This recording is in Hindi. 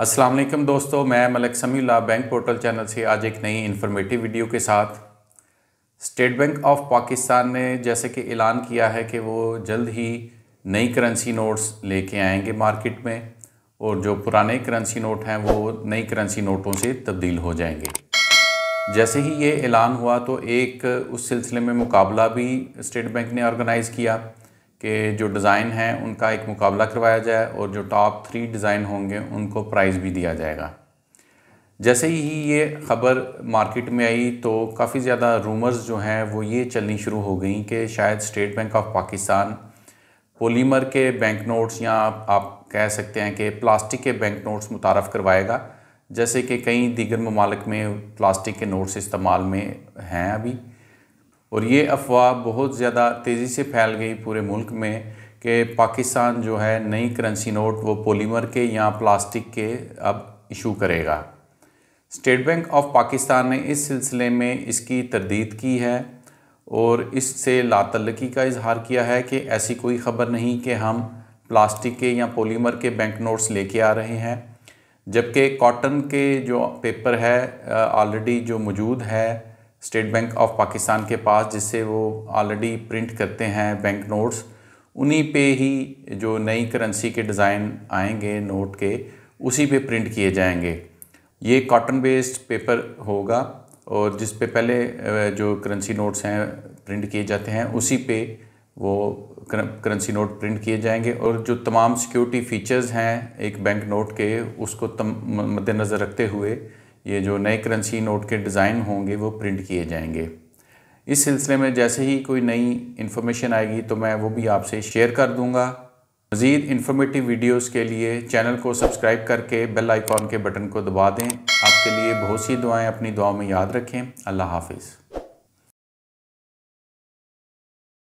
अस्सलाम वालेकुम दोस्तों मैं समी समीला बैंक पोर्टल चैनल से आज एक नई इन्फॉर्मेटिव वीडियो के साथ स्टेट बैंक ऑफ पाकिस्तान ने जैसे कि ऐलान किया है कि वो जल्द ही नई करेंसी नोट्स लेके आएंगे मार्केट में और जो पुराने करेंसी नोट हैं वो नई करेंसी नोटों से तब्दील हो जाएंगे जैसे ही ये ऐलान हुआ तो एक उस सिलसिले में मुकाबला भी स्टेट बैंक ने ऑर्गेनाइज़ किया के जो डिज़ाइन हैं उनका एक मुकाबला करवाया जाए और जो टॉप थ्री डिज़ाइन होंगे उनको प्राइज़ भी दिया जाएगा जैसे ही ये ख़बर मार्केट में आई तो काफ़ी ज़्यादा रूमर्स जो हैं वो ये चलनी शुरू हो गई कि शायद State Bank of Pakistan polymer के बैंक नोट्स या आप कह सकते हैं कि प्लास्टिक के बैंक नोट्स मुतारफ़ करवाएगा जैसे कि कई दीगर ममालक में प्लास्टिक के नोट्स इस्तेमाल में हैं अभी और ये अफवाह बहुत ज़्यादा तेज़ी से फैल गई पूरे मुल्क में कि पाकिस्तान जो है नई करेंसी नोट वो पोलीमर के या प्लास्टिक के अब इशू करेगा स्टेट बैंक ऑफ पाकिस्तान ने इस सिलसिले में इसकी तरदीद की है और इससे लातल्लकी का इजहार किया है कि ऐसी कोई ख़बर नहीं कि हम प्लास्टिक के या पोलीमर के बैंक नोट्स लेके आ रहे हैं जबकि कॉटन के जो पेपर है ऑलरेडी जो मौजूद है स्टेट बैंक ऑफ पाकिस्तान के पास जिससे वो ऑलरेडी प्रिंट करते हैं बैंक नोट्स उन्हीं पे ही जो नई करेंसी के डिज़ाइन आएंगे नोट के उसी पे प्रिंट किए जाएंगे ये कॉटन बेस्ड पेपर होगा और जिस पे पहले जो करेंसी नोट्स हैं प्रिंट किए जाते हैं उसी पे वो करेंसी नोट प्रिंट किए जाएंगे और जो तमाम सिक्योरिटी फीचर्स हैं एक बैंक नोट के उसको मद्देनज़र रखते हुए ये जो नए करेंसी नोट के डिज़ाइन होंगे वो प्रिंट किए जाएंगे इस सिलसिले में जैसे ही कोई नई इन्फॉर्मेशन आएगी तो मैं वो भी आपसे शेयर कर दूँगा मज़ीद इन्फॉर्मेटिव वीडियोस के लिए चैनल को सब्सक्राइब करके बेल आइकॉन के बटन को दबा दें आपके लिए बहुत सी दुआएं अपनी दुआ में याद रखें अल्लाह हाफिज़